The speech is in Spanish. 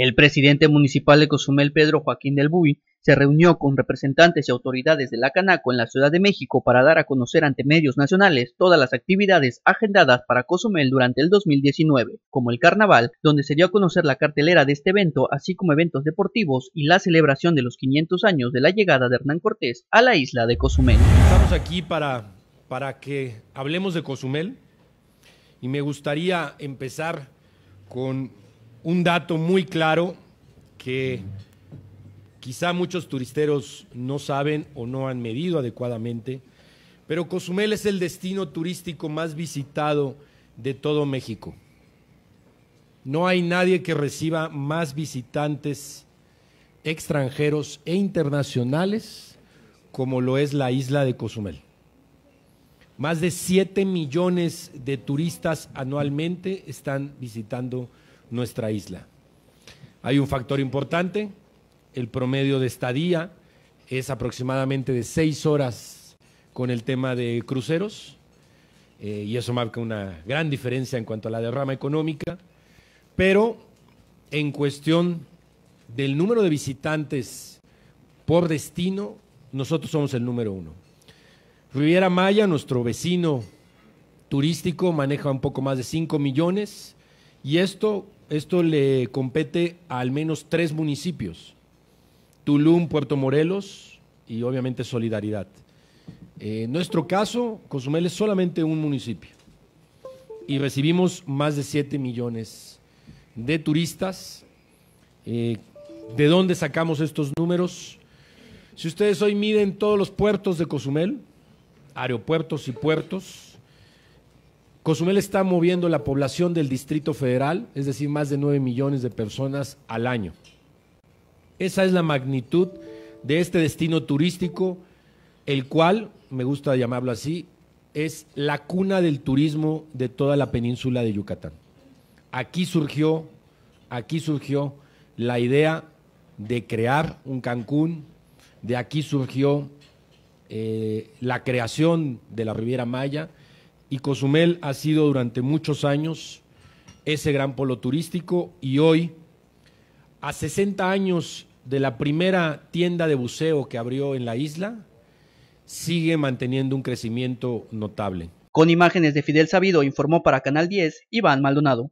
El presidente municipal de Cozumel, Pedro Joaquín del Buy, se reunió con representantes y autoridades de la Canaco en la Ciudad de México para dar a conocer ante medios nacionales todas las actividades agendadas para Cozumel durante el 2019, como el carnaval, donde se dio a conocer la cartelera de este evento, así como eventos deportivos y la celebración de los 500 años de la llegada de Hernán Cortés a la isla de Cozumel. Estamos aquí para, para que hablemos de Cozumel y me gustaría empezar con un dato muy claro que quizá muchos turisteros no saben o no han medido adecuadamente, pero Cozumel es el destino turístico más visitado de todo México. No hay nadie que reciba más visitantes extranjeros e internacionales como lo es la isla de Cozumel. Más de 7 millones de turistas anualmente están visitando nuestra isla. Hay un factor importante, el promedio de estadía es aproximadamente de seis horas con el tema de cruceros, eh, y eso marca una gran diferencia en cuanto a la derrama económica, pero en cuestión del número de visitantes por destino, nosotros somos el número uno. Riviera Maya, nuestro vecino turístico, maneja un poco más de 5 millones y esto esto le compete a al menos tres municipios, Tulum, Puerto Morelos y obviamente Solidaridad. Eh, en nuestro caso, Cozumel es solamente un municipio y recibimos más de 7 millones de turistas. Eh, ¿De dónde sacamos estos números? Si ustedes hoy miden todos los puertos de Cozumel, aeropuertos y puertos, Cozumel está moviendo la población del Distrito Federal, es decir, más de 9 millones de personas al año. Esa es la magnitud de este destino turístico, el cual, me gusta llamarlo así, es la cuna del turismo de toda la península de Yucatán. Aquí surgió, aquí surgió la idea de crear un Cancún, de aquí surgió eh, la creación de la Riviera Maya, y Cozumel ha sido durante muchos años ese gran polo turístico y hoy, a 60 años de la primera tienda de buceo que abrió en la isla, sigue manteniendo un crecimiento notable. Con imágenes de Fidel Sabido informó para Canal 10 Iván Maldonado.